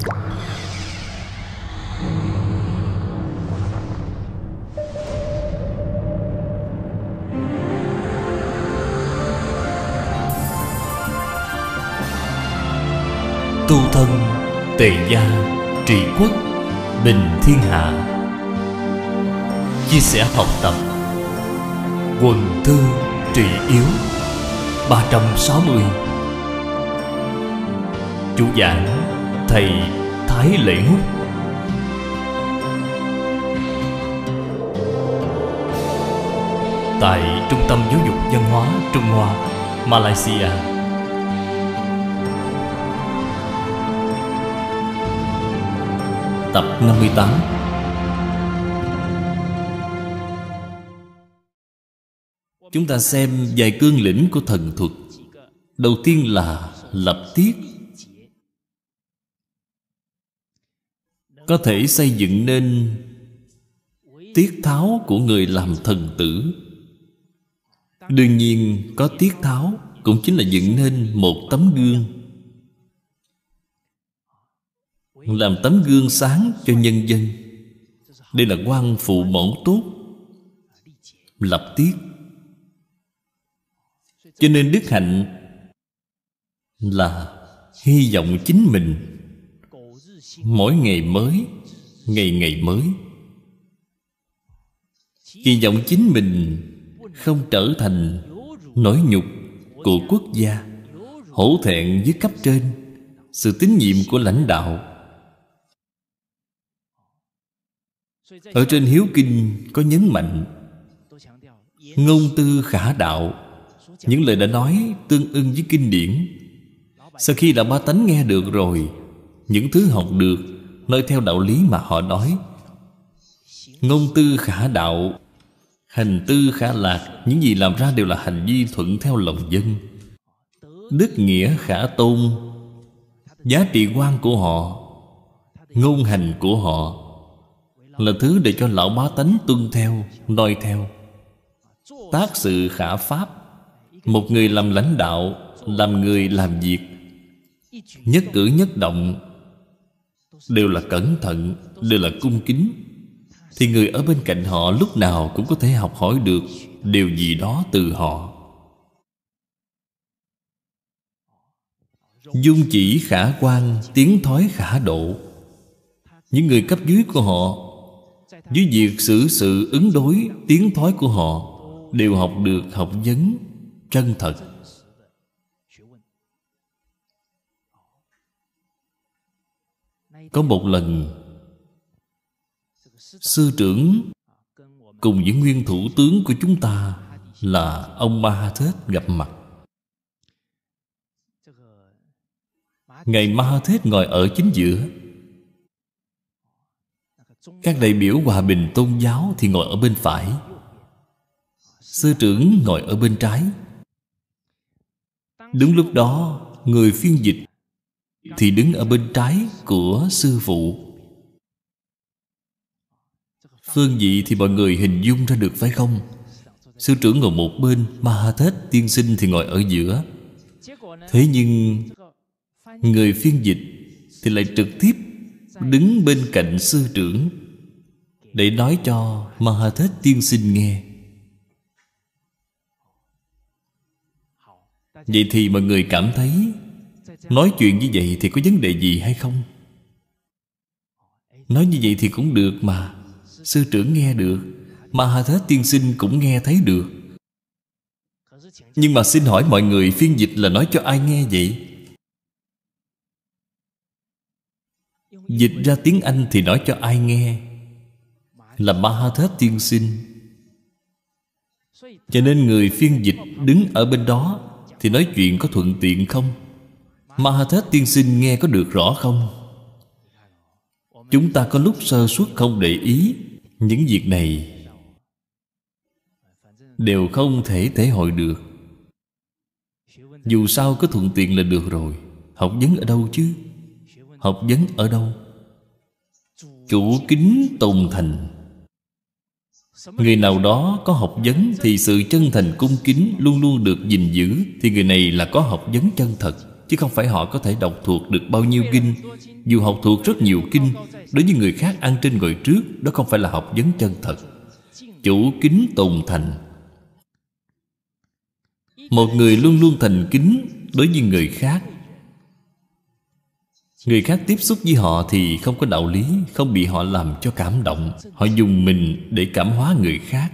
tu thân tề gia trị quốc bình thiên hạ chia sẻ học tập quần thư trị yếu 360 chủ giảng thầy Thái Lệ Ngút Tại Trung tâm Giáo dục Văn hóa Trung Hoa, Malaysia Tập 58 Chúng ta xem vài cương lĩnh của thần thuật Đầu tiên là lập tiết có thể xây dựng nên tiết tháo của người làm thần tử đương nhiên có tiết tháo cũng chính là dựng nên một tấm gương làm tấm gương sáng cho nhân dân đây là quan phụ mẫu tốt lập tiết cho nên đức hạnh là hy vọng chính mình mỗi ngày mới ngày ngày mới kỳ vọng chính mình không trở thành nỗi nhục của quốc gia hổ thẹn với cấp trên sự tín nhiệm của lãnh đạo ở trên hiếu kinh có nhấn mạnh ngôn tư khả đạo những lời đã nói tương ưng với kinh điển sau khi là ba tánh nghe được rồi những thứ học được nơi theo đạo lý mà họ nói ngôn tư khả đạo hành tư khả lạc những gì làm ra đều là hành vi thuận theo lòng dân đức nghĩa khả tôn giá trị quan của họ ngôn hành của họ là thứ để cho lão bá tánh tuân theo noi theo tác sự khả pháp một người làm lãnh đạo làm người làm việc nhất cử nhất động đều là cẩn thận đều là cung kính thì người ở bên cạnh họ lúc nào cũng có thể học hỏi được điều gì đó từ họ dung chỉ khả quan tiếng thói khả độ những người cấp dưới của họ dưới việc xử sự ứng đối tiếng thói của họ đều học được học vấn chân thật có một lần sư trưởng cùng với nguyên thủ tướng của chúng ta là ông Mahathir gặp mặt ngày Mahathir ngồi ở chính giữa các đại biểu hòa bình tôn giáo thì ngồi ở bên phải sư trưởng ngồi ở bên trái đúng lúc đó người phiên dịch thì đứng ở bên trái của sư phụ phương vị thì mọi người hình dung ra được phải không sư trưởng ngồi một bên Ma Thết tiên sinh thì ngồi ở giữa thế nhưng người phiên dịch thì lại trực tiếp đứng bên cạnh sư trưởng để nói cho Ma Thết tiên sinh nghe vậy thì mọi người cảm thấy Nói chuyện như vậy thì có vấn đề gì hay không? Nói như vậy thì cũng được mà Sư trưởng nghe được Mà Hà Tiên Sinh cũng nghe thấy được Nhưng mà xin hỏi mọi người phiên dịch là nói cho ai nghe vậy? Dịch ra tiếng Anh thì nói cho ai nghe Là Mahathat Tiên Sinh Cho nên người phiên dịch đứng ở bên đó Thì nói chuyện có thuận tiện không? Mahathat tiên sinh nghe có được rõ không? Chúng ta có lúc sơ suất không để ý Những việc này Đều không thể thể hội được Dù sao có thuận tiện là được rồi Học vấn ở đâu chứ Học vấn ở đâu Chủ kính tồn thành Người nào đó có học vấn Thì sự chân thành cung kính Luôn luôn được gìn giữ Thì người này là có học vấn chân thật chứ không phải họ có thể đọc thuộc được bao nhiêu kinh dù học thuộc rất nhiều kinh đối với người khác ăn trên ngồi trước đó không phải là học vấn chân thật chủ kính tồn thành một người luôn luôn thành kính đối với người khác người khác tiếp xúc với họ thì không có đạo lý không bị họ làm cho cảm động họ dùng mình để cảm hóa người khác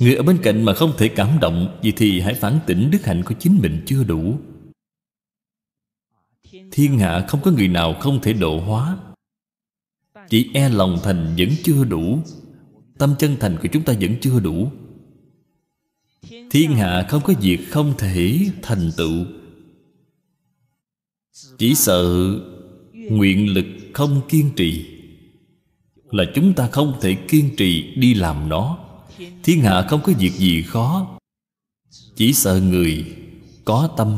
người ở bên cạnh mà không thể cảm động vậy thì hãy phản tỉnh đức hạnh của chính mình chưa đủ thiên hạ không có người nào không thể độ hóa chỉ e lòng thành vẫn chưa đủ tâm chân thành của chúng ta vẫn chưa đủ thiên hạ không có việc không thể thành tựu chỉ sợ nguyện lực không kiên trì là chúng ta không thể kiên trì đi làm nó thiên hạ không có việc gì khó chỉ sợ người có tâm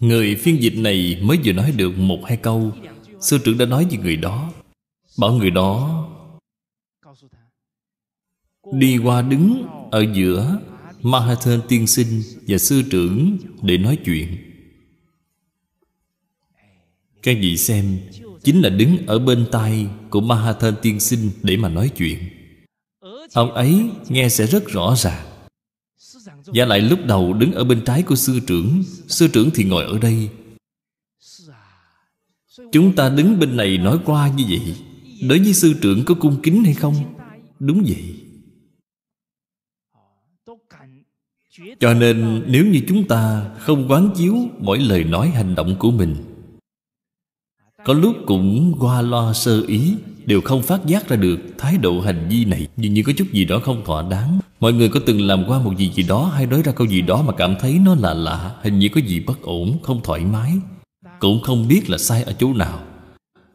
Người phiên dịch này mới vừa nói được một hai câu Sư trưởng đã nói với người đó Bảo người đó Đi qua đứng ở giữa Mahathir tiên sinh và sư trưởng để nói chuyện Các vị xem Chính là đứng ở bên tay của Mahathir tiên sinh để mà nói chuyện Ông ấy nghe sẽ rất rõ ràng và lại lúc đầu đứng ở bên trái của sư trưởng Sư trưởng thì ngồi ở đây Chúng ta đứng bên này nói qua như vậy Đối với sư trưởng có cung kính hay không? Đúng vậy Cho nên nếu như chúng ta không quán chiếu mỗi lời nói hành động của mình Có lúc cũng qua loa sơ ý đều không phát giác ra được thái độ hành vi này dường như có chút gì đó không thỏa đáng mọi người có từng làm qua một gì gì đó hay nói ra câu gì đó mà cảm thấy nó là lạ hình như có gì bất ổn không thoải mái cũng không biết là sai ở chỗ nào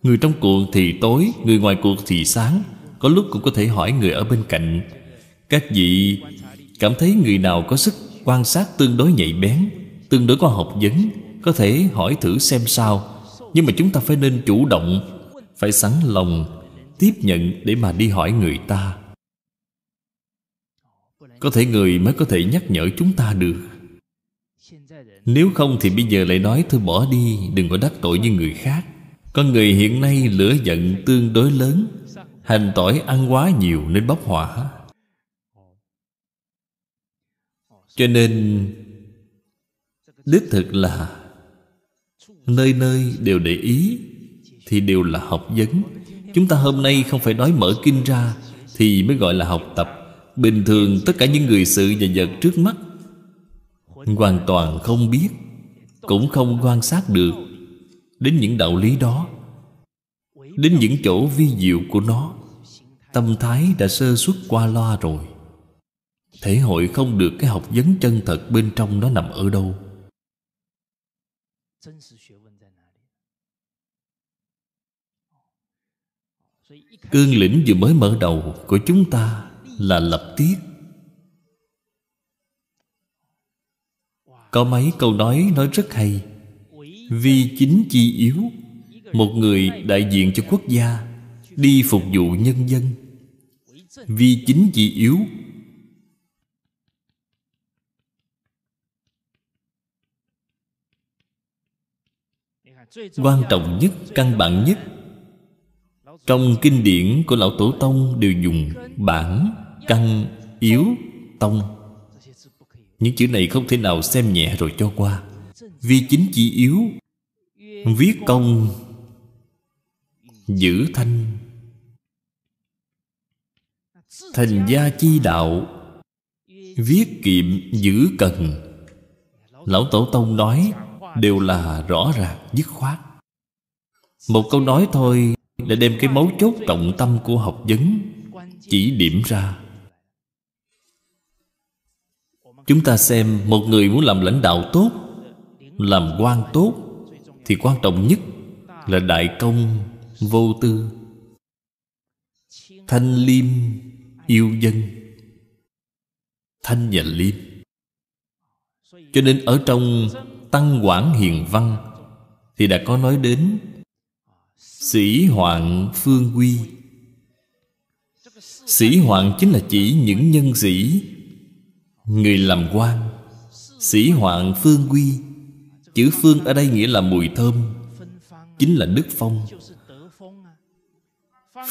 người trong cuộc thì tối người ngoài cuộc thì sáng có lúc cũng có thể hỏi người ở bên cạnh các vị cảm thấy người nào có sức quan sát tương đối nhạy bén tương đối có học vấn có thể hỏi thử xem sao nhưng mà chúng ta phải nên chủ động phải sẵn lòng tiếp nhận để mà đi hỏi người ta có thể người mới có thể nhắc nhở chúng ta được nếu không thì bây giờ lại nói thôi bỏ đi đừng có đắc tội với người khác con người hiện nay lửa giận tương đối lớn hành tỏi ăn quá nhiều nên bốc hỏa cho nên đích thực là nơi nơi đều để ý thì đều là học vấn Chúng ta hôm nay không phải nói mở kinh ra Thì mới gọi là học tập Bình thường tất cả những người sự và vật trước mắt Hoàn toàn không biết Cũng không quan sát được Đến những đạo lý đó Đến những chỗ vi diệu của nó Tâm thái đã sơ xuất qua loa rồi Thể hội không được cái học vấn chân thật bên trong nó nằm ở đâu Cương lĩnh vừa mới mở đầu của chúng ta là lập tiết Có mấy câu nói nói rất hay Vi chính chi yếu Một người đại diện cho quốc gia Đi phục vụ nhân dân Vi chính chi yếu Quan trọng nhất, căn bản nhất trong kinh điển của lão tổ tông đều dùng bản căn yếu tông những chữ này không thể nào xem nhẹ rồi cho qua vì chính chỉ yếu viết công giữ thanh thành gia chi đạo viết kiệm giữ cần lão tổ tông nói đều là rõ ràng dứt khoát một câu nói thôi đã đem cái mấu chốt trọng tâm của học vấn Chỉ điểm ra Chúng ta xem một người muốn làm lãnh đạo tốt Làm quan tốt Thì quan trọng nhất là đại công vô tư Thanh liêm yêu dân Thanh và liêm Cho nên ở trong Tăng Quảng Hiền Văn Thì đã có nói đến Sĩ hoạn phương quy Sĩ hoạn chính là chỉ những nhân sĩ Người làm quan Sĩ hoạn phương quy Chữ phương ở đây nghĩa là mùi thơm Chính là đức phong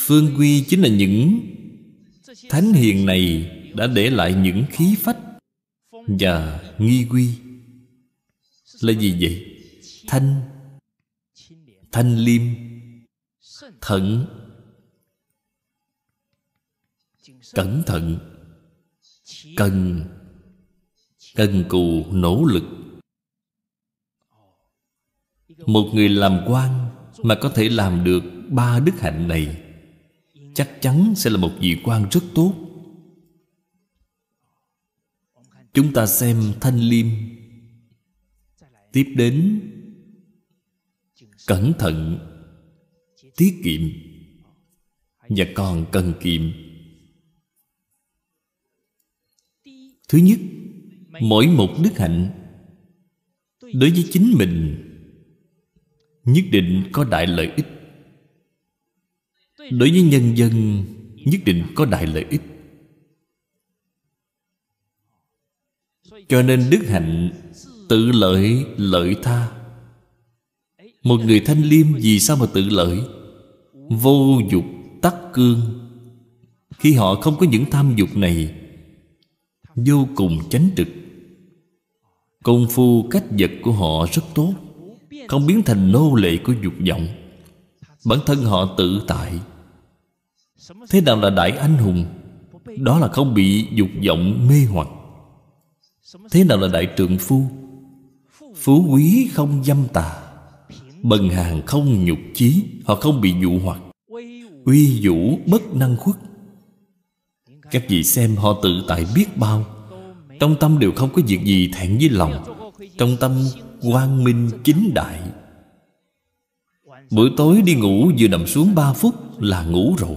Phương quy chính là những Thánh hiền này đã để lại những khí phách Và nghi quy Là gì vậy? Thanh Thanh liêm thận cẩn thận cần cần cù nỗ lực một người làm quan mà có thể làm được ba đức hạnh này chắc chắn sẽ là một vị quan rất tốt chúng ta xem thanh liêm tiếp đến cẩn thận tiết kiệm và còn cần kiệm thứ nhất mỗi một đức hạnh đối với chính mình nhất định có đại lợi ích đối với nhân dân nhất định có đại lợi ích cho nên đức hạnh tự lợi lợi tha một người thanh liêm vì sao mà tự lợi vô dục tắc cương khi họ không có những tham dục này vô cùng chánh trực công phu cách vật của họ rất tốt không biến thành nô lệ của dục vọng bản thân họ tự tại thế nào là đại anh hùng đó là không bị dục vọng mê hoặc thế nào là đại trượng phu phú quý không dâm tà Bần hàng không nhục chí Họ không bị dụ hoặc Uy vũ bất năng khuất Các vị xem họ tự tại biết bao Trong tâm đều không có việc gì thẹn với lòng Trong tâm quang minh chính đại Buổi tối đi ngủ vừa nằm xuống ba phút là ngủ rồi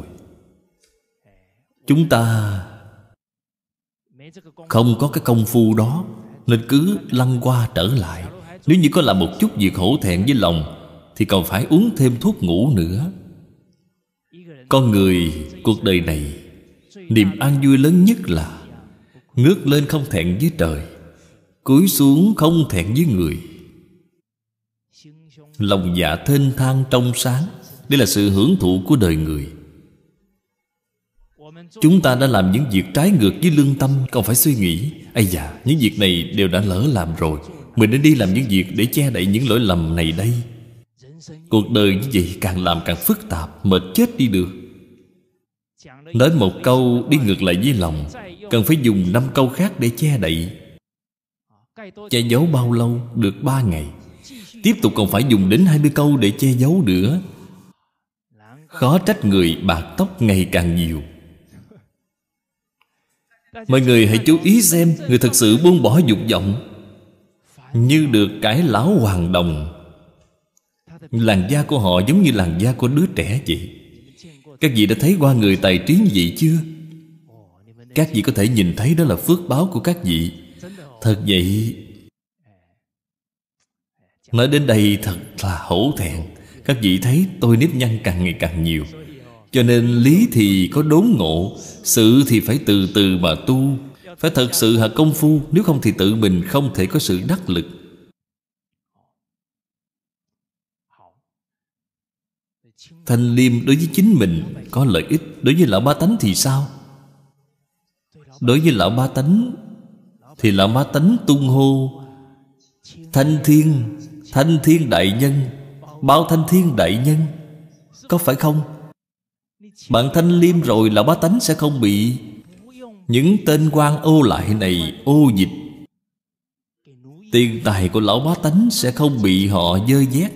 Chúng ta Không có cái công phu đó Nên cứ lăn qua trở lại Nếu như có làm một chút việc hổ thẹn với lòng thì còn phải uống thêm thuốc ngủ nữa con người cuộc đời này niềm an vui lớn nhất là ngước lên không thẹn với trời cúi xuống không thẹn với người lòng dạ thênh thang trong sáng đây là sự hưởng thụ của đời người chúng ta đã làm những việc trái ngược với lương tâm còn phải suy nghĩ ây da những việc này đều đã lỡ làm rồi mình nên đi làm những việc để che đậy những lỗi lầm này đây Cuộc đời như vậy càng làm càng phức tạp Mệt chết đi được Nói một câu đi ngược lại với lòng Cần phải dùng năm câu khác để che đậy Che giấu bao lâu được ba ngày Tiếp tục còn phải dùng đến 20 câu để che giấu nữa Khó trách người bạc tóc ngày càng nhiều Mọi người hãy chú ý xem Người thật sự buông bỏ dục vọng Như được cái lão hoàng đồng Làn da của họ giống như làn da của đứa trẻ vậy Các vị đã thấy qua người tài trí như vậy chưa? Các vị có thể nhìn thấy đó là phước báo của các vị Thật vậy Nói đến đây thật là hổ thẹn Các vị thấy tôi nếp nhăn càng ngày càng nhiều Cho nên lý thì có đốn ngộ Sự thì phải từ từ mà tu Phải thật sự hạ công phu Nếu không thì tự mình không thể có sự đắc lực thanh liêm đối với chính mình có lợi ích đối với lão ba tánh thì sao đối với lão ba tánh thì lão ba tánh tung hô thanh thiên thanh thiên đại nhân bao thanh thiên đại nhân có phải không bạn thanh liêm rồi lão ba tánh sẽ không bị những tên quan ô lại này ô dịch tiền tài của lão bá tánh sẽ không bị họ dơ dét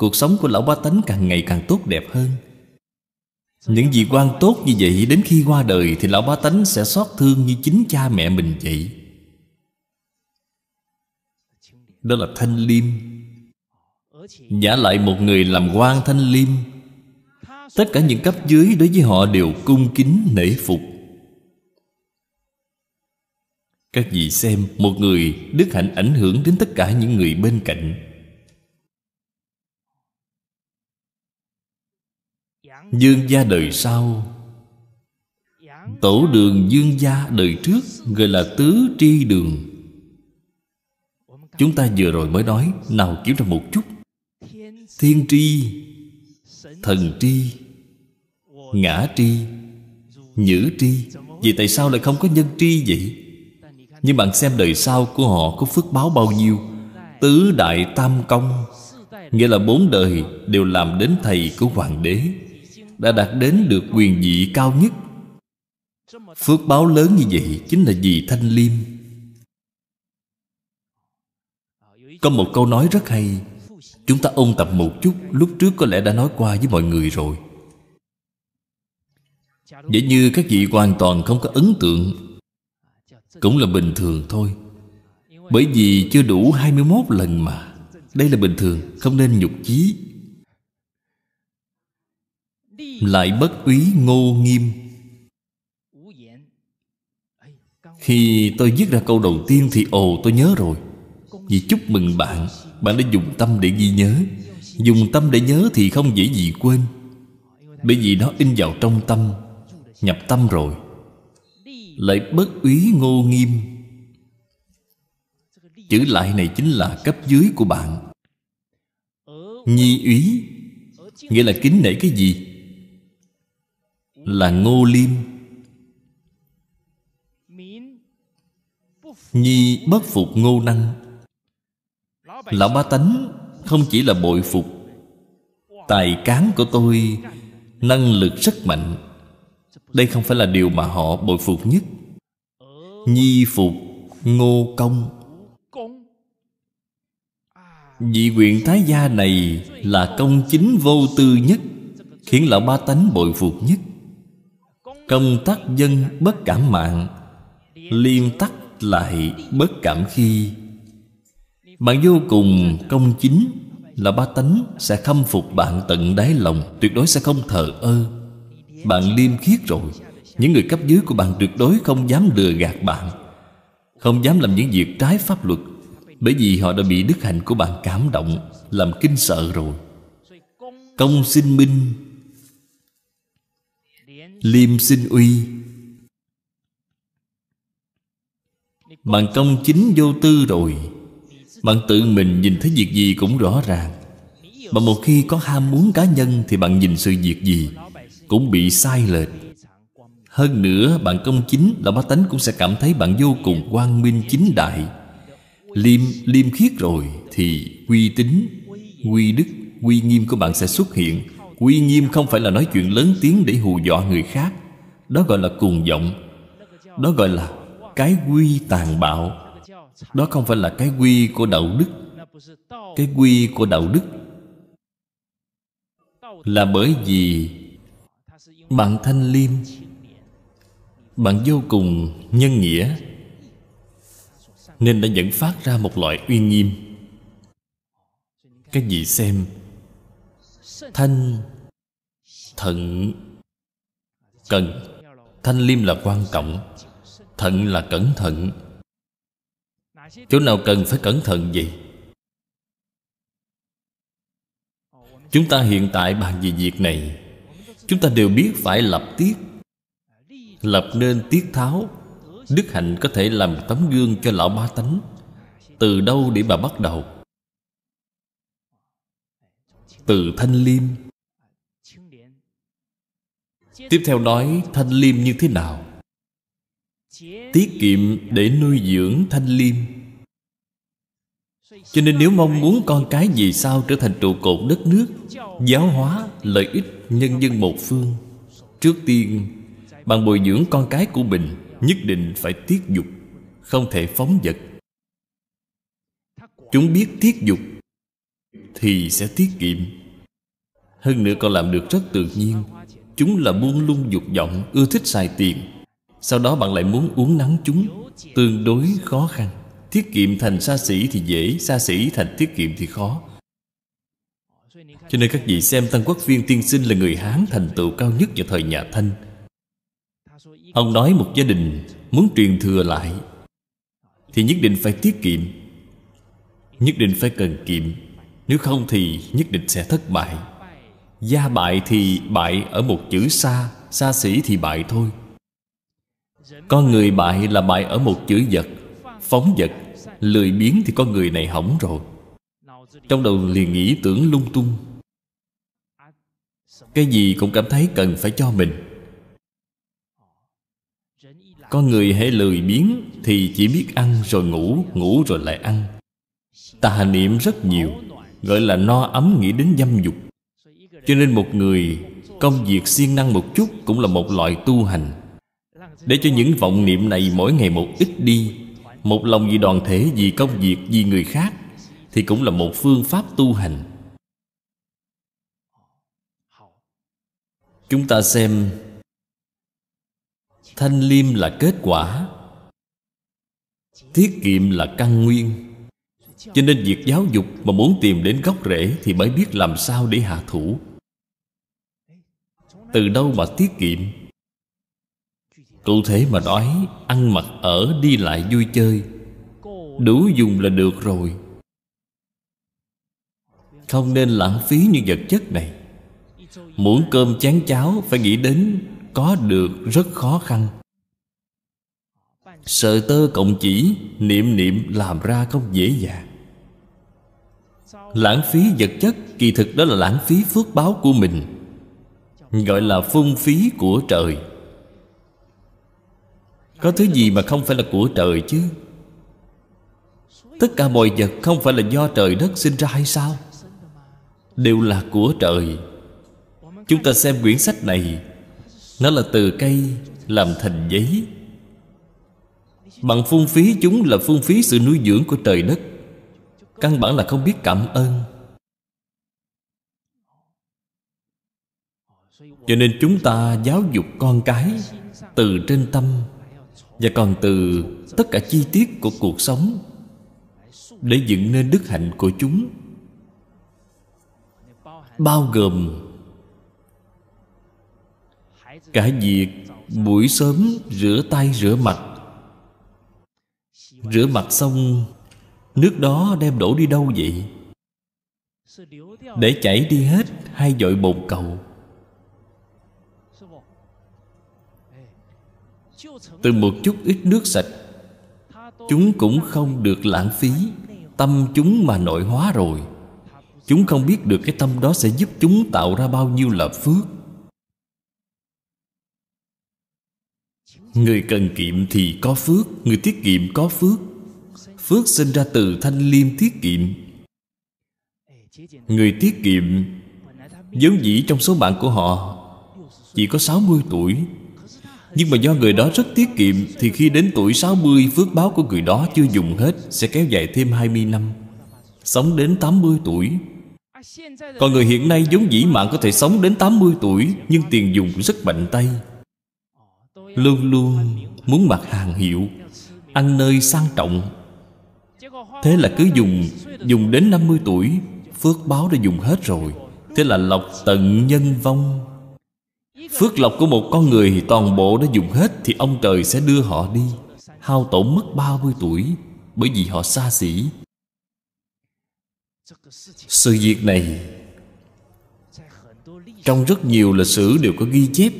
cuộc sống của lão ba tánh càng ngày càng tốt đẹp hơn những vị quan tốt như vậy đến khi qua đời thì lão ba tánh sẽ xót thương như chính cha mẹ mình vậy đó là thanh liêm giả lại một người làm quan thanh liêm tất cả những cấp dưới đối với họ đều cung kính nể phục các vị xem một người đức hạnh ảnh hưởng đến tất cả những người bên cạnh dương gia đời sau tổ đường dương gia đời trước gọi là tứ tri đường chúng ta vừa rồi mới nói nào kiểm tra một chút thiên tri thần tri ngã tri nhữ tri vậy tại sao lại không có nhân tri vậy nhưng bạn xem đời sau của họ có phước báo bao nhiêu tứ đại tam công nghĩa là bốn đời đều làm đến thầy của hoàng đế đã đạt đến được quyền vị cao nhất phước báo lớn như vậy chính là vì thanh liêm có một câu nói rất hay chúng ta ôn tập một chút lúc trước có lẽ đã nói qua với mọi người rồi Dễ như các vị hoàn toàn không có ấn tượng Cũng là bình thường thôi Bởi vì chưa đủ 21 lần mà Đây là bình thường Không nên nhục chí lại bất úy ngô nghiêm khi tôi viết ra câu đầu tiên thì ồ tôi nhớ rồi vì chúc mừng bạn bạn đã dùng tâm để ghi nhớ dùng tâm để nhớ thì không dễ gì quên bởi vì nó in vào trong tâm nhập tâm rồi lại bất úy ngô nghiêm chữ lại này chính là cấp dưới của bạn nhi úy nghĩa là kính nể cái gì là ngô liêm nhi bất phục ngô năng lão ba tánh không chỉ là bội phục tài cán của tôi năng lực rất mạnh đây không phải là điều mà họ bội phục nhất nhi phục ngô công vị nguyện thái gia này là công chính vô tư nhất khiến lão ba tánh bội phục nhất Công tác dân bất cảm mạng Liêm tắc lại bất cảm khi Bạn vô cùng công chính Là ba tánh sẽ khâm phục bạn tận đáy lòng Tuyệt đối sẽ không thờ ơ Bạn liêm khiết rồi Những người cấp dưới của bạn tuyệt đối không dám lừa gạt bạn Không dám làm những việc trái pháp luật Bởi vì họ đã bị đức hạnh của bạn cảm động Làm kinh sợ rồi Công sinh minh liêm sinh uy bạn công chính vô tư rồi bạn tự mình nhìn thấy việc gì cũng rõ ràng mà một khi có ham muốn cá nhân thì bạn nhìn sự việc gì cũng bị sai lệch hơn nữa bạn công chính là bá tánh cũng sẽ cảm thấy bạn vô cùng quang minh chính đại liêm liêm khiết rồi thì uy tín uy đức uy nghiêm của bạn sẽ xuất hiện uy nghiêm không phải là nói chuyện lớn tiếng để hù dọa người khác đó gọi là cuồng vọng đó gọi là cái quy tàn bạo đó không phải là cái quy của đạo đức cái quy của đạo đức là bởi vì bạn thanh liêm bạn vô cùng nhân nghĩa nên đã dẫn phát ra một loại uy nghiêm các vị xem thanh thận cần thanh liêm là quan trọng thận là cẩn thận chỗ nào cần phải cẩn thận gì chúng ta hiện tại bàn về việc này chúng ta đều biết phải lập tiết lập nên tiết tháo đức hạnh có thể làm tấm gương cho lão ba tánh từ đâu để mà bắt đầu từ Thanh Liêm Tiếp theo nói Thanh Liêm như thế nào Tiết kiệm để nuôi dưỡng Thanh Liêm Cho nên nếu mong muốn con cái gì sao trở thành trụ cột đất nước Giáo hóa, lợi ích, nhân dân một phương Trước tiên, bằng bồi dưỡng con cái của mình Nhất định phải tiết dục Không thể phóng vật Chúng biết tiết dục Thì sẽ tiết kiệm hơn nữa còn làm được rất tự nhiên Chúng là buông lung dục vọng Ưa thích xài tiền Sau đó bạn lại muốn uống nắng chúng Tương đối khó khăn Tiết kiệm thành xa xỉ thì dễ Xa xỉ thành tiết kiệm thì khó Cho nên các vị xem Tăng Quốc Viên tiên sinh là người Hán Thành tựu cao nhất vào thời nhà Thanh Ông nói một gia đình Muốn truyền thừa lại Thì nhất định phải tiết kiệm Nhất định phải cần kiệm Nếu không thì nhất định sẽ thất bại gia bại thì bại ở một chữ xa xa xỉ thì bại thôi con người bại là bại ở một chữ vật phóng vật lười biếng thì con người này hỏng rồi trong đầu liền nghĩ tưởng lung tung cái gì cũng cảm thấy cần phải cho mình con người hãy lười biếng thì chỉ biết ăn rồi ngủ ngủ rồi lại ăn tà niệm rất nhiều gọi là no ấm nghĩ đến dâm dục cho nên một người công việc siêng năng một chút cũng là một loại tu hành để cho những vọng niệm này mỗi ngày một ít đi một lòng vì đoàn thể vì công việc vì người khác thì cũng là một phương pháp tu hành chúng ta xem thanh liêm là kết quả tiết kiệm là căn nguyên cho nên việc giáo dục mà muốn tìm đến gốc rễ thì mới biết làm sao để hạ thủ từ đâu mà tiết kiệm cụ thể mà nói ăn mặc ở đi lại vui chơi đủ dùng là được rồi không nên lãng phí những vật chất này muốn cơm chán cháo phải nghĩ đến có được rất khó khăn sợ tơ cộng chỉ niệm niệm làm ra không dễ dàng lãng phí vật chất kỳ thực đó là lãng phí phước báo của mình gọi là phung phí của trời có thứ gì mà không phải là của trời chứ tất cả mọi vật không phải là do trời đất sinh ra hay sao đều là của trời chúng ta xem quyển sách này nó là từ cây làm thành giấy bằng phung phí chúng là phung phí sự nuôi dưỡng của trời đất căn bản là không biết cảm ơn cho nên chúng ta giáo dục con cái từ trên tâm và còn từ tất cả chi tiết của cuộc sống để dựng nên đức hạnh của chúng bao gồm cả việc buổi sớm rửa tay rửa mặt rửa mặt xong nước đó đem đổ đi đâu vậy để chảy đi hết hay dội bồn cầu từ một chút ít nước sạch chúng cũng không được lãng phí tâm chúng mà nội hóa rồi chúng không biết được cái tâm đó sẽ giúp chúng tạo ra bao nhiêu là phước người cần kiệm thì có phước người tiết kiệm có phước phước sinh ra từ thanh liêm tiết kiệm người tiết kiệm vốn dĩ trong số bạn của họ chỉ có 60 tuổi nhưng mà do người đó rất tiết kiệm Thì khi đến tuổi 60 phước báo của người đó chưa dùng hết Sẽ kéo dài thêm 20 năm Sống đến 80 tuổi Còn người hiện nay giống dĩ mạng có thể sống đến 80 tuổi Nhưng tiền dùng rất mạnh tay Luôn luôn muốn mặc hàng hiệu Ăn nơi sang trọng Thế là cứ dùng Dùng đến 50 tuổi Phước báo đã dùng hết rồi Thế là lọc tận nhân vong phước lộc của một con người toàn bộ đã dùng hết thì ông trời sẽ đưa họ đi hao tổn mất 30 tuổi bởi vì họ xa xỉ sự việc này trong rất nhiều lịch sử đều có ghi chép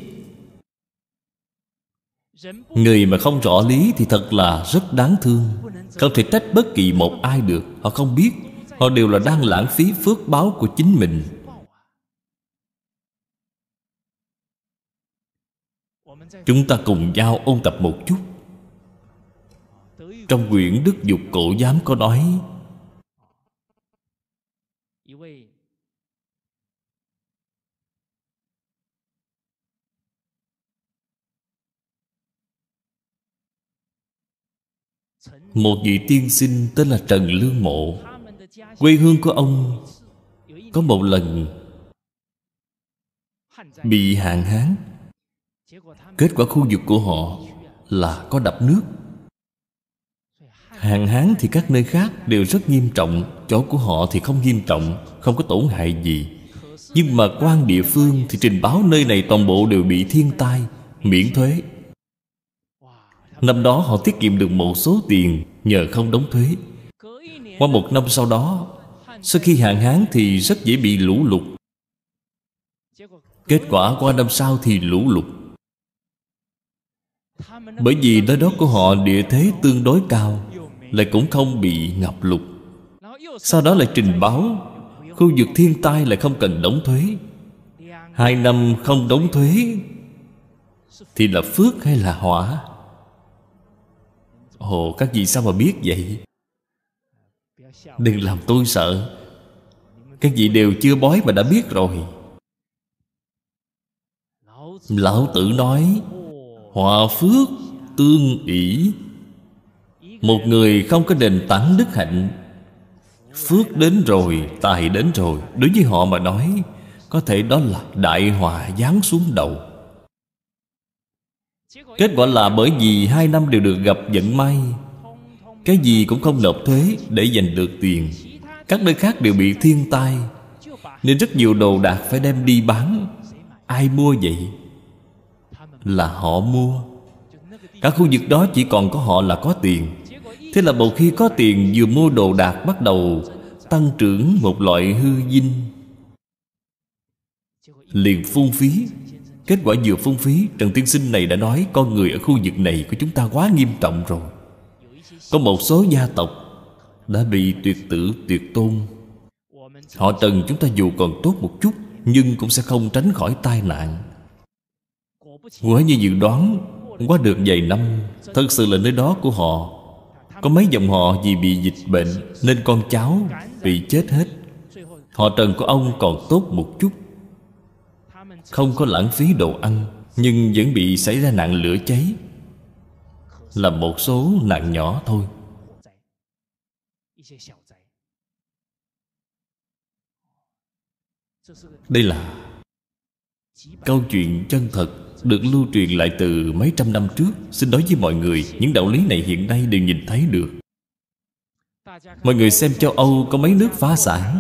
người mà không rõ lý thì thật là rất đáng thương không thể trách bất kỳ một ai được họ không biết họ đều là đang lãng phí phước báo của chính mình chúng ta cùng nhau ôn tập một chút trong quyển đức dục cổ giám có nói một vị tiên sinh tên là trần lương mộ quê hương của ông có một lần bị hạn hán Kết quả khu vực của họ là có đập nước Hạn hán thì các nơi khác đều rất nghiêm trọng Chỗ của họ thì không nghiêm trọng Không có tổn hại gì Nhưng mà quan địa phương thì trình báo nơi này toàn bộ đều bị thiên tai Miễn thuế Năm đó họ tiết kiệm được một số tiền Nhờ không đóng thuế Qua một năm sau đó Sau khi hạn hán thì rất dễ bị lũ lụt Kết quả qua năm sau thì lũ lụt bởi vì nơi đó của họ địa thế tương đối cao Lại cũng không bị ngập lụt Sau đó lại trình báo Khu vực thiên tai lại không cần đóng thuế Hai năm không đóng thuế Thì là phước hay là hỏa Ồ các vị sao mà biết vậy Đừng làm tôi sợ Các vị đều chưa bói mà đã biết rồi Lão tử nói Hòa phước tương ỷ Một người không có nền tảng đức hạnh Phước đến rồi, tài đến rồi Đối với họ mà nói Có thể đó là đại hòa giáng xuống đầu Kết quả là bởi vì hai năm đều được gặp vận may Cái gì cũng không nộp thuế để giành được tiền Các nơi khác đều bị thiên tai Nên rất nhiều đồ đạc phải đem đi bán Ai mua vậy? là họ mua Cả khu vực đó chỉ còn có họ là có tiền Thế là bầu khi có tiền vừa mua đồ đạc bắt đầu Tăng trưởng một loại hư dinh Liền phung phí Kết quả vừa phung phí Trần Tiên Sinh này đã nói Con người ở khu vực này của chúng ta quá nghiêm trọng rồi Có một số gia tộc Đã bị tuyệt tử tuyệt tôn Họ Trần chúng ta dù còn tốt một chút Nhưng cũng sẽ không tránh khỏi tai nạn Quả như dự đoán Quá được vài năm Thật sự là nơi đó của họ Có mấy dòng họ vì bị dịch bệnh Nên con cháu bị chết hết Họ trần của ông còn tốt một chút Không có lãng phí đồ ăn Nhưng vẫn bị xảy ra nạn lửa cháy Là một số nạn nhỏ thôi Đây là Câu chuyện chân thật được lưu truyền lại từ mấy trăm năm trước xin nói với mọi người những đạo lý này hiện nay đều nhìn thấy được mọi người xem châu âu có mấy nước phá sản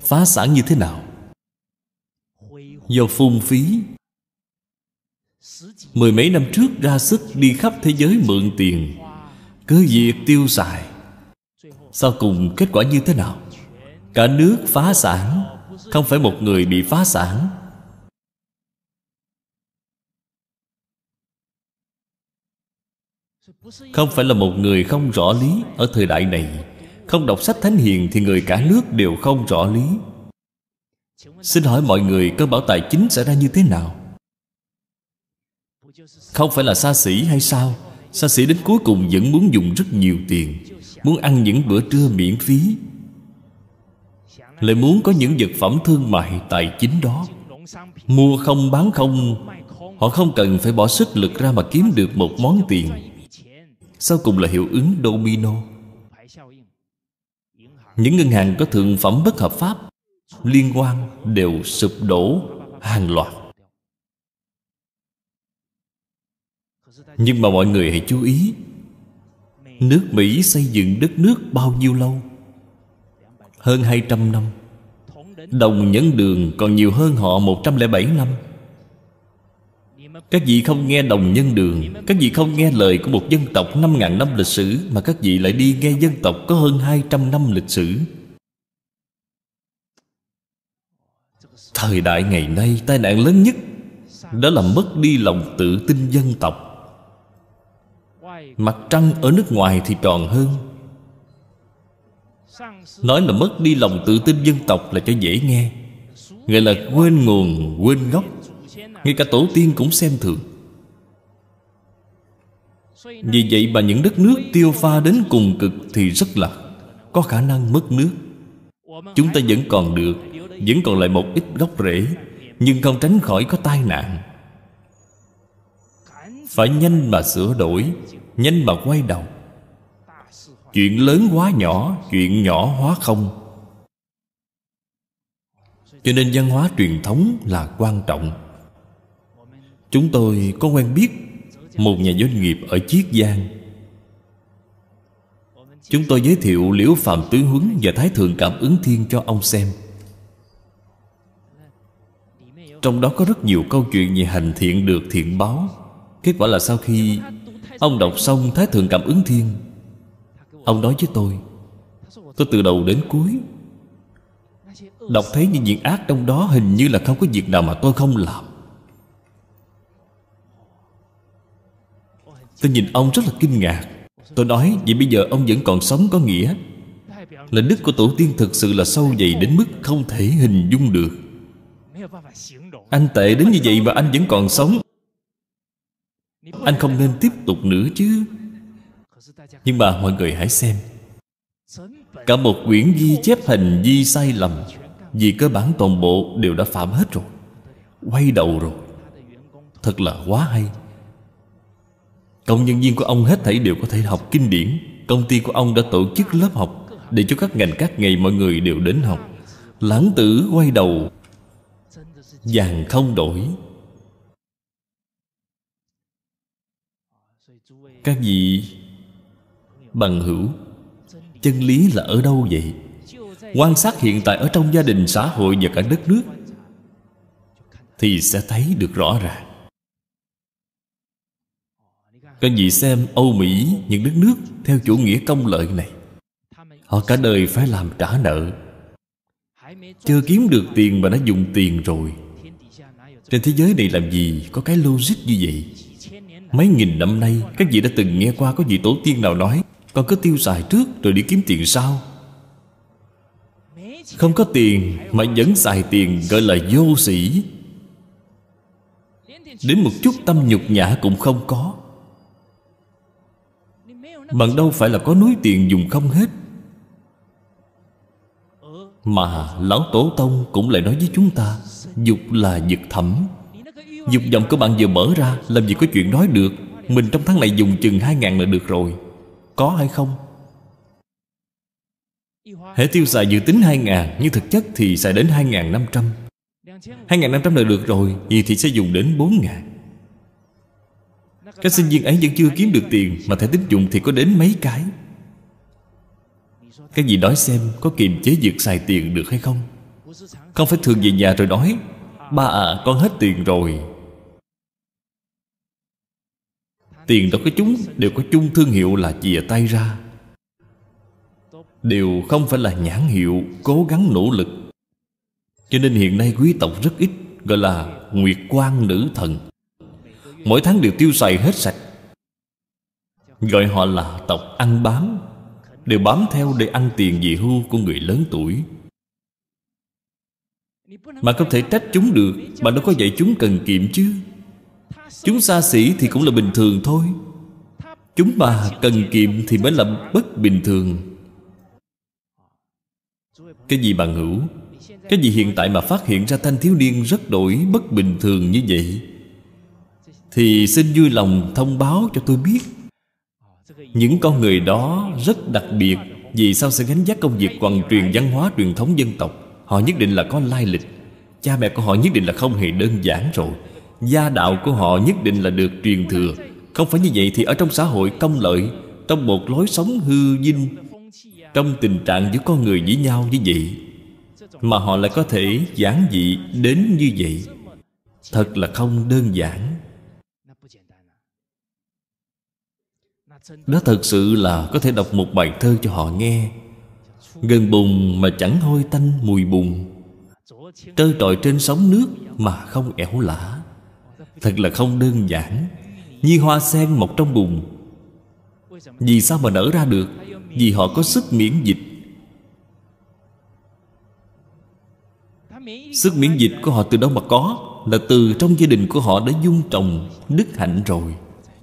phá sản như thế nào do phung phí mười mấy năm trước ra sức đi khắp thế giới mượn tiền cứ việc tiêu xài sau cùng kết quả như thế nào cả nước phá sản không phải một người bị phá sản Không phải là một người không rõ lý Ở thời đại này Không đọc sách thánh hiền thì người cả nước đều không rõ lý Xin hỏi mọi người cơ bảo tài chính sẽ ra như thế nào? Không phải là xa xỉ hay sao? Xa xỉ đến cuối cùng vẫn muốn dùng rất nhiều tiền Muốn ăn những bữa trưa miễn phí Lại muốn có những vật phẩm thương mại tài chính đó Mua không bán không Họ không cần phải bỏ sức lực ra mà kiếm được một món tiền sau cùng là hiệu ứng domino những ngân hàng có thượng phẩm bất hợp pháp liên quan đều sụp đổ hàng loạt nhưng mà mọi người hãy chú ý nước mỹ xây dựng đất nước bao nhiêu lâu hơn 200 năm Đồng nhẫn Đường còn nhiều hơn họ 107 năm các vị không nghe đồng nhân đường Các vị không nghe lời của một dân tộc 5.000 năm lịch sử Mà các vị lại đi nghe dân tộc có hơn 200 năm lịch sử Thời đại ngày nay tai nạn lớn nhất Đó là mất đi lòng tự tin dân tộc Mặt trăng ở nước ngoài thì tròn hơn Nói là mất đi lòng tự tin dân tộc là cho dễ nghe người là quên nguồn, quên gốc ngay cả tổ tiên cũng xem thường vì vậy mà những đất nước tiêu pha đến cùng cực thì rất là có khả năng mất nước chúng ta vẫn còn được vẫn còn lại một ít gốc rễ nhưng không tránh khỏi có tai nạn phải nhanh mà sửa đổi nhanh mà quay đầu chuyện lớn quá nhỏ chuyện nhỏ hóa không cho nên văn hóa truyền thống là quan trọng Chúng tôi có quen biết Một nhà doanh nghiệp ở Chiết Giang Chúng tôi giới thiệu Liễu Phạm Tứ Huấn Và Thái Thượng Cảm ứng Thiên cho ông xem Trong đó có rất nhiều câu chuyện về hành thiện được thiện báo Kết quả là sau khi Ông đọc xong Thái Thượng Cảm ứng Thiên Ông nói với tôi Tôi từ đầu đến cuối Đọc thấy những diện ác trong đó Hình như là không có việc nào mà tôi không làm Tôi nhìn ông rất là kinh ngạc Tôi nói vậy bây giờ ông vẫn còn sống có nghĩa Là đức của tổ tiên thực sự là sâu dày đến mức không thể hình dung được Anh tệ đến như vậy mà anh vẫn còn sống Anh không nên tiếp tục nữa chứ Nhưng mà mọi người hãy xem Cả một quyển ghi chép hành vi sai lầm Vì cơ bản toàn bộ đều đã phạm hết rồi Quay đầu rồi Thật là quá hay Công nhân viên của ông hết thảy đều có thể học kinh điển Công ty của ông đã tổ chức lớp học Để cho các ngành các nghề mọi người đều đến học Lãng tử quay đầu Vàng không đổi Các vị Bằng hữu Chân lý là ở đâu vậy? Quan sát hiện tại ở trong gia đình, xã hội và cả đất nước Thì sẽ thấy được rõ ràng các vị xem Âu Mỹ những đất nước Theo chủ nghĩa công lợi này Họ cả đời phải làm trả nợ Chưa kiếm được tiền mà đã dùng tiền rồi Trên thế giới này làm gì Có cái logic như vậy Mấy nghìn năm nay Các vị đã từng nghe qua có vị tổ tiên nào nói Con cứ tiêu xài trước rồi đi kiếm tiền sau Không có tiền mà vẫn xài tiền gọi là vô sĩ Đến một chút tâm nhục nhã cũng không có bạn đâu phải là có núi tiền dùng không hết Mà Lão Tổ Tông cũng lại nói với chúng ta Dục là vật thẩm Dục vọng của bạn vừa mở ra Làm gì có chuyện nói được Mình trong tháng này dùng chừng hai ngàn là được rồi Có hay không Hãy tiêu xài dự tính hai ngàn Nhưng thực chất thì xài đến hai ngàn năm trăm hai ngàn năm trăm là được rồi Thì thì sẽ dùng đến bốn ngàn các sinh viên ấy vẫn chưa kiếm được tiền Mà thẻ tín dụng thì có đến mấy cái cái gì nói xem Có kiềm chế việc xài tiền được hay không Không phải thường về nhà rồi nói Ba à con hết tiền rồi Tiền đó có chúng Đều có chung thương hiệu là chìa tay ra Đều không phải là nhãn hiệu Cố gắng nỗ lực Cho nên hiện nay quý tộc rất ít Gọi là Nguyệt Quang Nữ Thần Mỗi tháng đều tiêu xài hết sạch Gọi họ là tộc ăn bám Đều bám theo để ăn tiền về hưu của người lớn tuổi Mà không thể trách chúng được Bạn đâu có dạy chúng cần kiệm chứ Chúng xa xỉ thì cũng là bình thường thôi Chúng mà cần kiệm thì mới là bất bình thường Cái gì bạn hữu Cái gì hiện tại mà phát hiện ra thanh thiếu niên rất đổi bất bình thường như vậy thì xin vui lòng thông báo cho tôi biết những con người đó rất đặc biệt vì sao sẽ gánh vác công việc quần truyền văn hóa truyền thống dân tộc họ nhất định là có lai lịch cha mẹ của họ nhất định là không hề đơn giản rồi gia đạo của họ nhất định là được truyền thừa không phải như vậy thì ở trong xã hội công lợi trong một lối sống hư dinh trong tình trạng giữa con người với nhau như vậy mà họ lại có thể giản dị đến như vậy thật là không đơn giản Đó thật sự là có thể đọc một bài thơ cho họ nghe Gần bùn mà chẳng hôi tanh mùi bùn Trơ trọi trên sóng nước mà không ẻo lả Thật là không đơn giản Như hoa sen mọc trong bùn Vì sao mà nở ra được Vì họ có sức miễn dịch Sức miễn dịch của họ từ đâu mà có Là từ trong gia đình của họ đã dung trồng đức hạnh rồi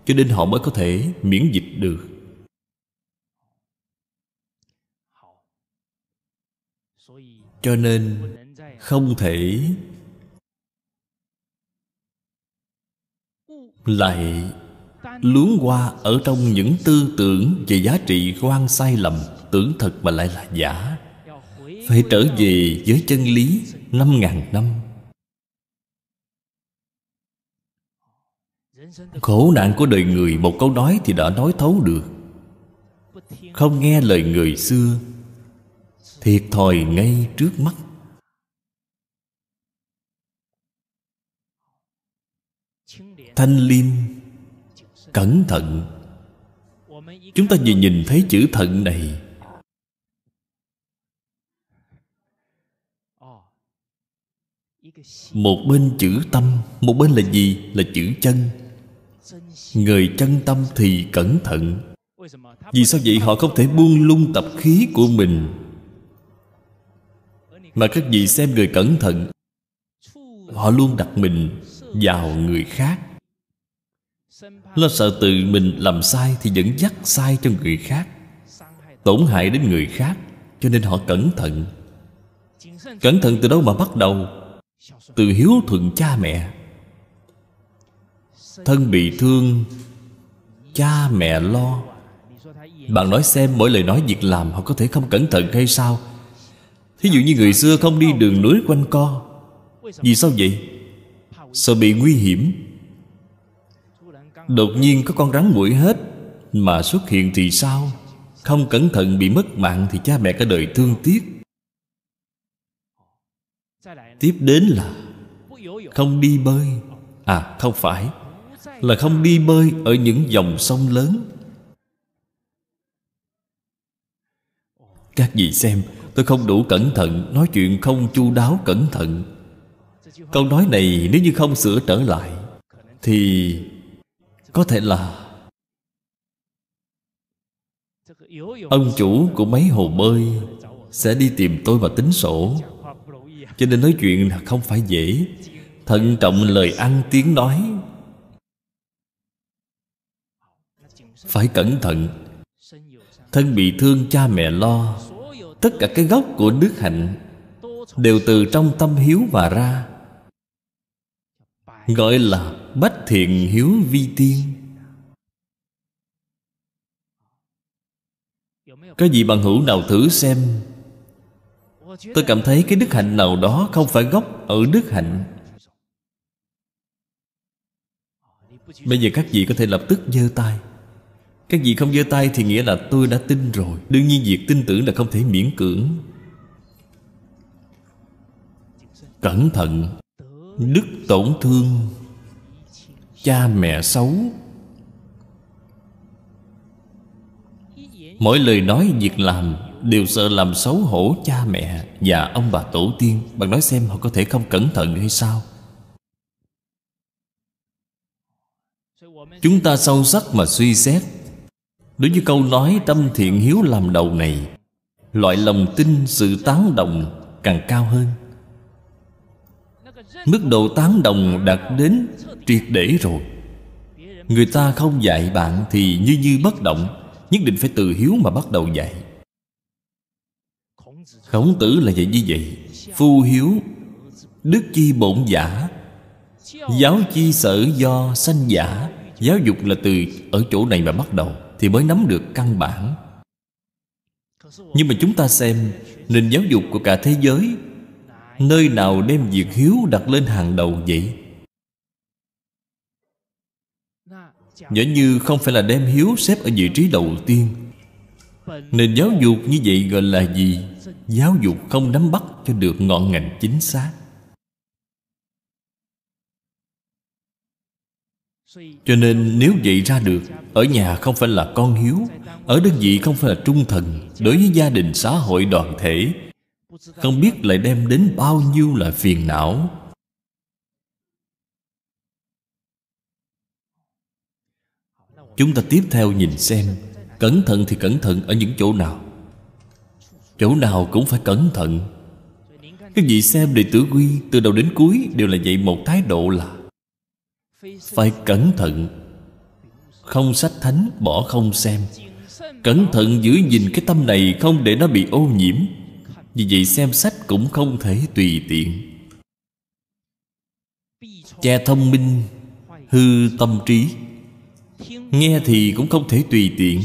cho nên họ mới có thể miễn dịch được cho nên không thể lại luống qua ở trong những tư tưởng về giá trị quan sai lầm tưởng thật mà lại là giả phải trở về với chân lý năm ngàn năm khổ nạn của đời người một câu nói thì đã nói thấu được không nghe lời người xưa thiệt thòi ngay trước mắt thanh liêm cẩn thận chúng ta vừa nhìn thấy chữ thận này một bên chữ tâm một bên là gì là chữ chân Người chân tâm thì cẩn thận Vì sao vậy họ không thể buông lung tập khí của mình Mà các vị xem người cẩn thận Họ luôn đặt mình vào người khác Lo sợ tự mình làm sai Thì dẫn dắt sai cho người khác Tổn hại đến người khác Cho nên họ cẩn thận Cẩn thận từ đâu mà bắt đầu Từ hiếu thuận cha mẹ thân bị thương cha mẹ lo bạn nói xem mỗi lời nói việc làm họ có thể không cẩn thận hay sao thí dụ như người xưa không đi đường núi quanh co vì sao vậy sợ bị nguy hiểm đột nhiên có con rắn mũi hết mà xuất hiện thì sao không cẩn thận bị mất mạng thì cha mẹ cả đời thương tiếc tiếp đến là không đi bơi à không phải là không đi bơi ở những dòng sông lớn các vị xem tôi không đủ cẩn thận nói chuyện không chu đáo cẩn thận câu nói này nếu như không sửa trở lại thì có thể là ông chủ của mấy hồ bơi sẽ đi tìm tôi và tính sổ cho nên nói chuyện là không phải dễ thận trọng lời ăn tiếng nói phải cẩn thận thân bị thương cha mẹ lo tất cả cái gốc của đức hạnh đều từ trong tâm hiếu mà ra gọi là bách thiện hiếu vi tiên có gì bằng hữu nào thử xem tôi cảm thấy cái đức hạnh nào đó không phải gốc ở đức hạnh bây giờ các vị có thể lập tức giơ tay các vị không giơ tay thì nghĩa là tôi đã tin rồi Đương nhiên việc tin tưởng là không thể miễn cưỡng Cẩn thận Đức tổn thương Cha mẹ xấu Mỗi lời nói việc làm Đều sợ làm xấu hổ cha mẹ Và ông bà tổ tiên Bạn nói xem họ có thể không cẩn thận hay sao Chúng ta sâu sắc mà suy xét Đối với câu nói tâm thiện hiếu làm đầu này Loại lòng tin sự tán đồng càng cao hơn Mức độ tán đồng đạt đến triệt để rồi Người ta không dạy bạn thì như như bất động Nhất định phải từ hiếu mà bắt đầu dạy Khổng tử là vậy như vậy Phu hiếu Đức chi bổn giả Giáo chi sở do sanh giả Giáo dục là từ ở chỗ này mà bắt đầu thì mới nắm được căn bản nhưng mà chúng ta xem nền giáo dục của cả thế giới nơi nào đem việc hiếu đặt lên hàng đầu vậy Giả như không phải là đem hiếu xếp ở vị trí đầu tiên Nền giáo dục như vậy gọi là gì? Giáo dục không nắm bắt cho được ngọn ngành chính xác cho nên nếu vậy ra được ở nhà không phải là con hiếu ở đơn vị không phải là trung thần đối với gia đình xã hội đoàn thể không biết lại đem đến bao nhiêu là phiền não chúng ta tiếp theo nhìn xem cẩn thận thì cẩn thận ở những chỗ nào chỗ nào cũng phải cẩn thận các vị xem đệ tử quy từ đầu đến cuối đều là vậy một thái độ là phải cẩn thận không sách thánh bỏ không xem cẩn thận giữ gìn cái tâm này không để nó bị ô nhiễm vì vậy xem sách cũng không thể tùy tiện cha thông minh hư tâm trí nghe thì cũng không thể tùy tiện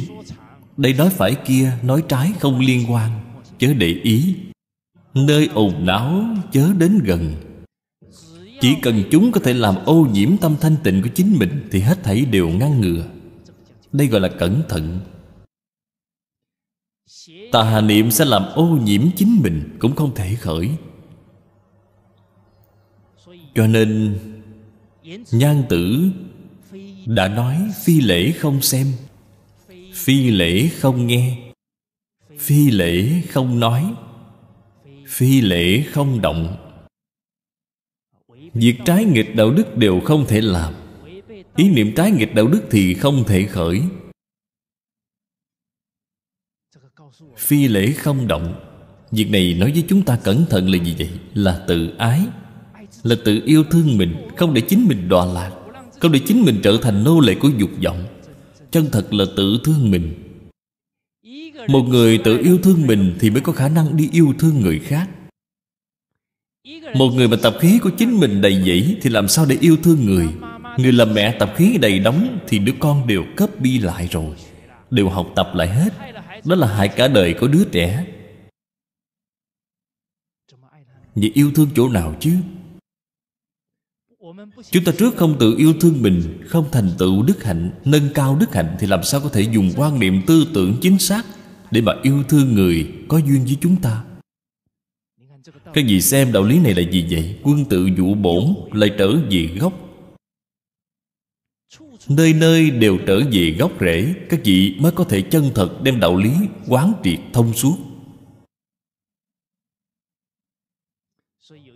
đây nói phải kia nói trái không liên quan chớ để ý nơi ồn não chớ đến gần chỉ cần chúng có thể làm ô nhiễm tâm thanh tịnh của chính mình Thì hết thảy đều ngăn ngừa Đây gọi là cẩn thận Tà niệm sẽ làm ô nhiễm chính mình Cũng không thể khởi Cho nên Nhan tử Đã nói phi lễ không xem Phi lễ không nghe Phi lễ không nói Phi lễ không động việc trái nghịch đạo đức đều không thể làm ý niệm trái nghịch đạo đức thì không thể khởi phi lễ không động việc này nói với chúng ta cẩn thận là gì vậy là tự ái là tự yêu thương mình không để chính mình đọa lạc không để chính mình trở thành nô lệ của dục vọng chân thật là tự thương mình một người tự yêu thương mình thì mới có khả năng đi yêu thương người khác một người mà tập khí của chính mình đầy dẫy Thì làm sao để yêu thương người Người làm mẹ tập khí đầy đóng Thì đứa con đều cấp bi lại rồi Đều học tập lại hết Đó là hại cả đời của đứa trẻ Vậy yêu thương chỗ nào chứ Chúng ta trước không tự yêu thương mình Không thành tựu đức hạnh Nâng cao đức hạnh Thì làm sao có thể dùng quan niệm tư tưởng chính xác Để mà yêu thương người có duyên với chúng ta các vị xem đạo lý này là gì vậy? Quân tự dụ bổn lại trở về gốc Nơi nơi đều trở về gốc rễ Các vị mới có thể chân thật đem đạo lý quán triệt thông suốt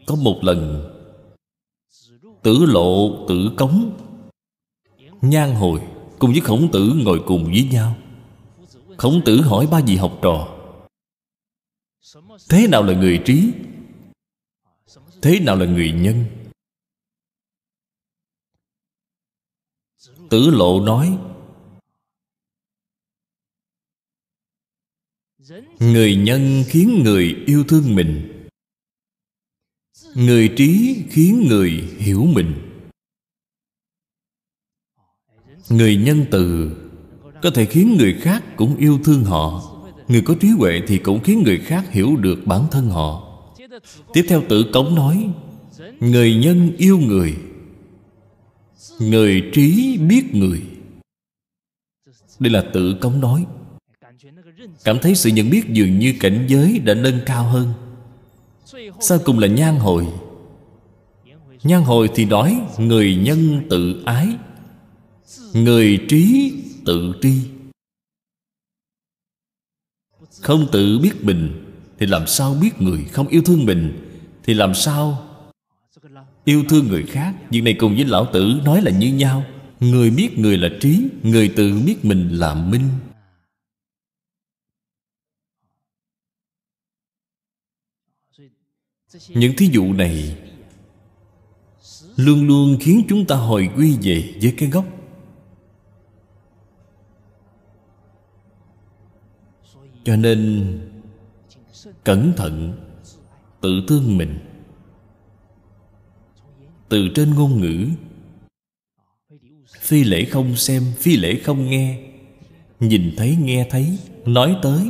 Có một lần Tử lộ tử cống Nhan hồi cùng với khổng tử ngồi cùng với nhau Khổng tử hỏi ba vị học trò Thế nào là người trí thế nào là người nhân tử lộ nói người nhân khiến người yêu thương mình người trí khiến người hiểu mình người nhân từ có thể khiến người khác cũng yêu thương họ người có trí huệ thì cũng khiến người khác hiểu được bản thân họ tiếp theo tử cống nói người nhân yêu người người trí biết người đây là tự cống nói cảm thấy sự nhận biết dường như cảnh giới đã nâng cao hơn sau cùng là nhan hồi nhan hồi thì nói người nhân tự ái người trí tự tri không tự biết mình thì làm sao biết người không yêu thương mình thì làm sao yêu thương người khác việc này cùng với lão tử nói là như nhau người biết người là trí người tự biết mình là minh những thí dụ này luôn luôn khiến chúng ta hồi quy về với cái gốc cho nên cẩn thận tự thương mình từ trên ngôn ngữ phi lễ không xem phi lễ không nghe nhìn thấy nghe thấy nói tới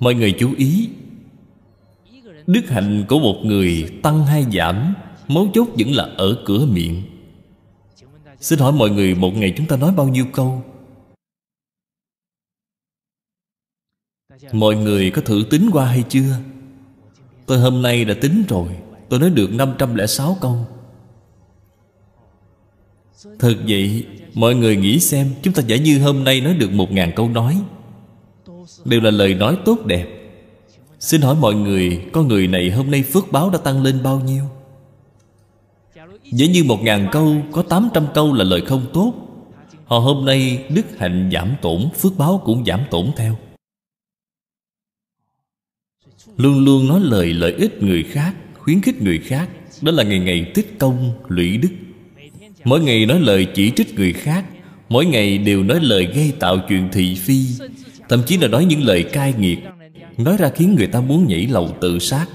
mọi người chú ý đức hạnh của một người tăng hay giảm mấu chốt vẫn là ở cửa miệng xin hỏi mọi người một ngày chúng ta nói bao nhiêu câu Mọi người có thử tính qua hay chưa? Tôi hôm nay đã tính rồi Tôi nói được 506 câu Thật vậy Mọi người nghĩ xem Chúng ta giả như hôm nay nói được 1.000 câu nói Đều là lời nói tốt đẹp Xin hỏi mọi người Có người này hôm nay phước báo đã tăng lên bao nhiêu Giả như 1.000 câu Có 800 câu là lời không tốt Họ hôm nay đức hạnh giảm tổn Phước báo cũng giảm tổn theo luôn luôn nói lời lợi ích người khác khuyến khích người khác đó là ngày ngày tích công lũy đức mỗi ngày nói lời chỉ trích người khác mỗi ngày đều nói lời gây tạo chuyện thị phi thậm chí là nói những lời cai nghiệt nói ra khiến người ta muốn nhảy lầu tự sát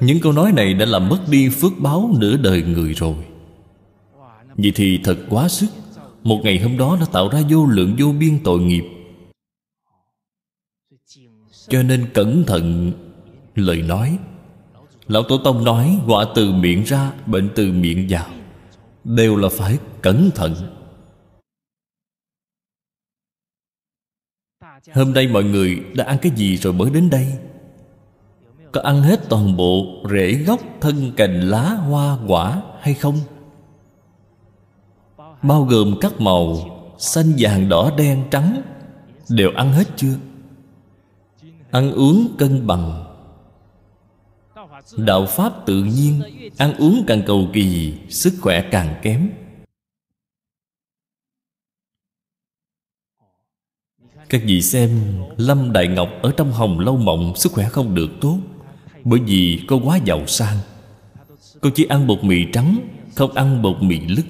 những câu nói này đã làm mất đi phước báo nửa đời người rồi Vậy thì thật quá sức Một ngày hôm đó nó tạo ra vô lượng vô biên tội nghiệp cho nên cẩn thận lời nói lão tổ tông nói quả từ miệng ra bệnh từ miệng vào đều là phải cẩn thận hôm nay mọi người đã ăn cái gì rồi mới đến đây có ăn hết toàn bộ rễ gốc thân cành lá hoa quả hay không bao gồm các màu xanh vàng đỏ đen trắng đều ăn hết chưa ăn uống cân bằng đạo pháp tự nhiên ăn uống càng cầu kỳ sức khỏe càng kém các vị xem lâm đại ngọc ở trong hồng lâu mộng sức khỏe không được tốt bởi vì cô quá giàu sang cô chỉ ăn bột mì trắng không ăn bột mì lứt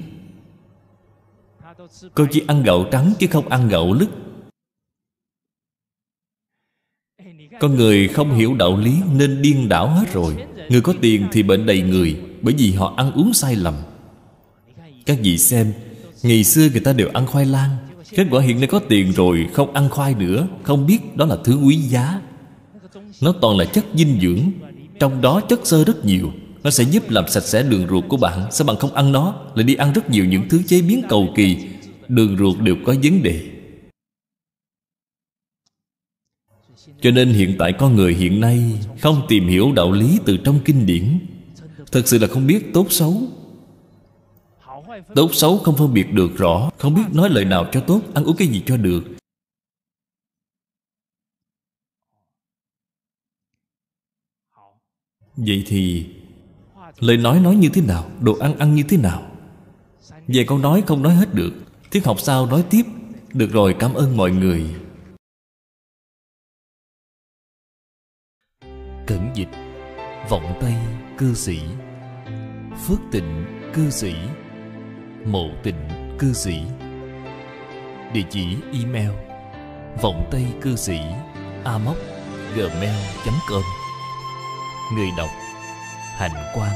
cô chỉ ăn gạo trắng chứ không ăn gạo lứt Con người không hiểu đạo lý nên điên đảo hết rồi Người có tiền thì bệnh đầy người Bởi vì họ ăn uống sai lầm Các vị xem Ngày xưa người ta đều ăn khoai lang Kết quả hiện nay có tiền rồi Không ăn khoai nữa Không biết đó là thứ quý giá Nó toàn là chất dinh dưỡng Trong đó chất xơ rất nhiều Nó sẽ giúp làm sạch sẽ đường ruột của bạn Sao bạn không ăn nó Lại đi ăn rất nhiều những thứ chế biến cầu kỳ Đường ruột đều có vấn đề Cho nên hiện tại con người hiện nay Không tìm hiểu đạo lý từ trong kinh điển Thật sự là không biết tốt xấu Tốt xấu không phân biệt được rõ Không biết nói lời nào cho tốt Ăn uống cái gì cho được Vậy thì Lời nói nói như thế nào Đồ ăn ăn như thế nào Về câu nói không nói hết được tiếp học sao nói tiếp Được rồi cảm ơn mọi người cẩn dịch vọng tây cư sĩ phước tịnh cư sĩ mộ tịnh cư sĩ địa chỉ email vọng tây cư sĩ amoc gmail com người đọc hạnh quan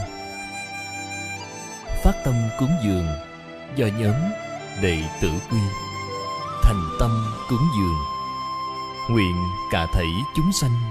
phát tâm cúng dường do nhóm đệ tử quy thành tâm cúng dường nguyện cả thảy chúng sanh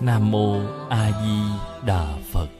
nam mô a di đà phật